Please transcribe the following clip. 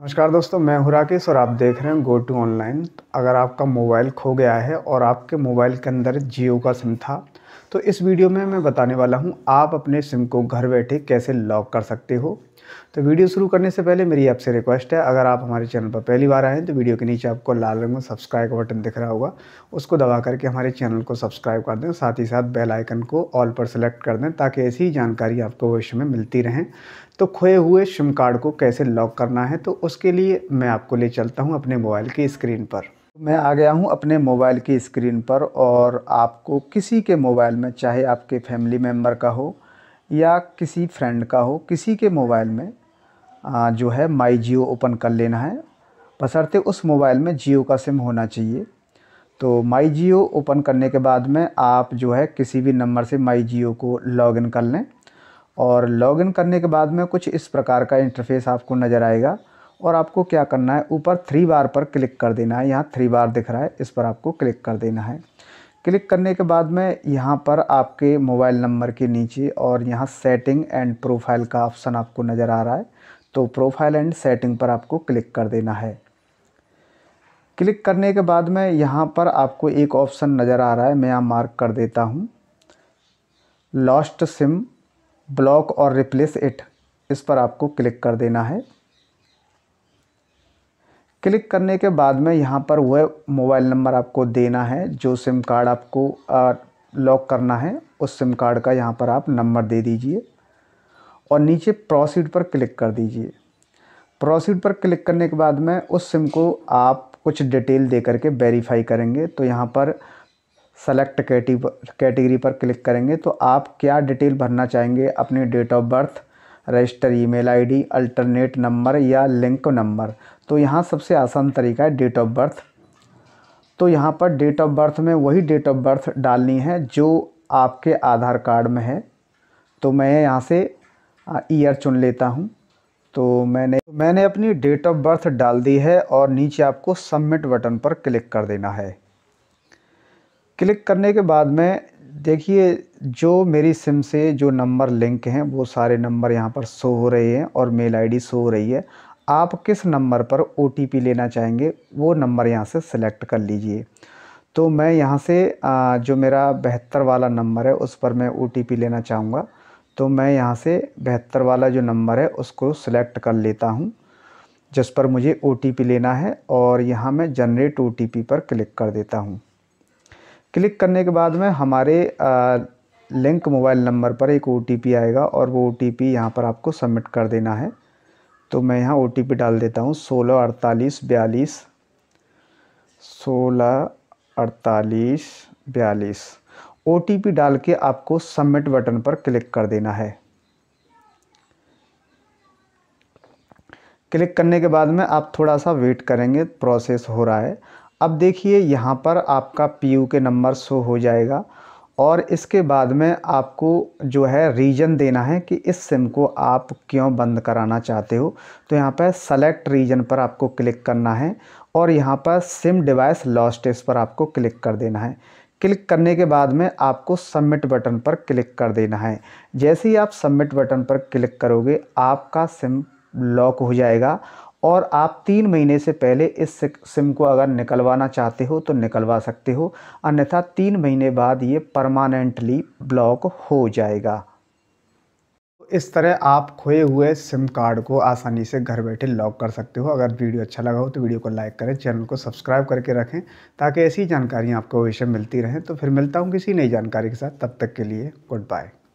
नमस्कार दोस्तों मैं हूँ राकेश और आप देख रहे हैं गो टू ऑनलाइन अगर आपका मोबाइल खो गया है और आपके मोबाइल के अंदर जियो का सिम था तो इस वीडियो में मैं बताने वाला हूँ आप अपने सिम को घर बैठे कैसे लॉक कर सकते हो तो वीडियो शुरू करने से पहले मेरी आपसे रिक्वेस्ट है अगर आप हमारे चैनल पर पहली बार आए हैं तो वीडियो के नीचे आपको लाल रंग में सब्सक्राइब का बटन दिख रहा होगा उसको दबा करके हमारे चैनल को सब्सक्राइब कर दें साथ ही साथ बेल आइकन को ऑल पर सेलेक्ट कर दें ताकि ऐसी ही जानकारी आपको भविष्य में मिलती रहें तो खोए हुए सिम कार्ड को कैसे लॉक करना है तो उसके लिए मैं आपको ले चलता हूँ अपने मोबाइल की स्क्रीन पर मैं आ गया हूं अपने मोबाइल की स्क्रीन पर और आपको किसी के मोबाइल में चाहे आपके फैमिली मेम्बर का हो या किसी फ्रेंड का हो किसी के मोबाइल में जो है माई जियो ओपन कर लेना है बसरते उस मोबाइल में जियो का सिम होना चाहिए तो माई जियो ओपन करने के बाद में आप जो है किसी भी नंबर से माई जियो को लॉगिन कर लें और लॉगिन करने के बाद में कुछ इस प्रकार का इंटरफेस आपको नज़र आएगा और आपको क्या करना है ऊपर थ्री बार पर क्लिक कर देना है यहाँ थ्री बार दिख रहा है इस पर आपको क्लिक कर देना है क्लिक करने के बाद में यहाँ पर आपके मोबाइल नंबर के नीचे और यहाँ सेटिंग एंड प्रोफाइल का ऑप्शन आपको नज़र आ रहा है तो प्रोफाइल एंड सेटिंग पर आपको क्लिक कर देना है क्लिक करने के बाद में यहाँ पर आपको एक ऑप्शन नज़र आ रहा है मैं यहाँ मार्क कर देता हूँ लॉस्ट सिम ब्लॉक और रिप्लेस इट इस पर आपको क्लिक कर देना है क्लिक करने के बाद में यहाँ पर वह मोबाइल नंबर आपको देना है जो सिम कार्ड आपको लॉक करना है उस सिम कार्ड का यहाँ पर आप नंबर दे दीजिए और नीचे प्रोसीड पर क्लिक कर दीजिए प्रोसीड पर क्लिक करने के बाद में उस सिम को आप कुछ डिटेल दे करके वेरीफाई करेंगे तो यहाँ पर सेलेक्ट कैटेगरी पर क्लिक करेंगे तो आप क्या डिटेल भरना चाहेंगे अपने date of birth register email ID alternate number या लिंक नंबर तो यहाँ सबसे आसान तरीका है डेट ऑफ बर्थ तो यहाँ पर डेट ऑफ बर्थ में वही डेट ऑफ बर्थ डालनी है जो आपके आधार कार्ड में है तो मैं यहाँ से ईयर चुन लेता हूँ तो मैंने मैंने अपनी डेट ऑफ बर्थ डाल दी है और नीचे आपको सबमिट बटन पर क्लिक कर देना है क्लिक करने के बाद में देखिए जो मेरी सिम से जो नंबर लिंक हैं वो सारे नंबर यहाँ पर शो हो रहे हैं और मेल आईडी शो हो रही है आप किस नंबर पर ओ लेना चाहेंगे वो नंबर यहाँ से सिलेक्ट कर लीजिए तो मैं यहाँ से जो मेरा बेहतर वाला नंबर है उस पर मैं ओ लेना चाहूँगा तो मैं यहाँ से बेहतर वाला जो नंबर है उसको सिलेक्ट कर लेता हूँ जिस पर मुझे ओ लेना है और यहाँ मैं जनरेट ओ पर क्लिक कर देता हूँ क्लिक करने के बाद में हमारे लिंक मोबाइल नंबर पर एक ओ आएगा और वो ओ टी यहाँ पर आपको सबमिट कर देना है तो मैं यहाँ ओ डाल देता हूँ सोलह अड़तालीस बयालीस सोलह अड़तालीस बयालीस ओ टी पी डाल के आपको सबमिट बटन पर क्लिक कर देना है क्लिक करने के बाद में आप थोड़ा सा वेट करेंगे प्रोसेस हो रहा है अब देखिए यहाँ पर आपका पी के नंबर शो हो जाएगा और इसके बाद में आपको जो है रीजन देना है कि इस सिम को आप क्यों बंद कराना चाहते हो तो यहाँ पर सेलेक्ट रीजन पर आपको क्लिक करना है और यहाँ पर सिम डिवाइस लॉस्ट इस पर आपको क्लिक कर देना है क्लिक करने के बाद में आपको सबमिट बटन पर क्लिक कर देना है जैसे ही आप सबमिट बटन पर क्लिक करोगे आपका सिम लॉक हो जाएगा और आप तीन महीने से पहले इस सिम को अगर निकलवाना चाहते हो तो निकलवा सकते हो अन्यथा तीन महीने बाद ये परमानेंटली ब्लॉक हो जाएगा इस तरह आप खोए हुए सिम कार्ड को आसानी से घर बैठे लॉक कर सकते हो अगर वीडियो अच्छा लगा हो तो वीडियो को लाइक करें चैनल को सब्सक्राइब करके रखें ताकि ऐसी जानकारियाँ आपको भविष्य मिलती रहें तो फिर मिलता हूँ किसी नई जानकारी के साथ तब तक के लिए गुड बाय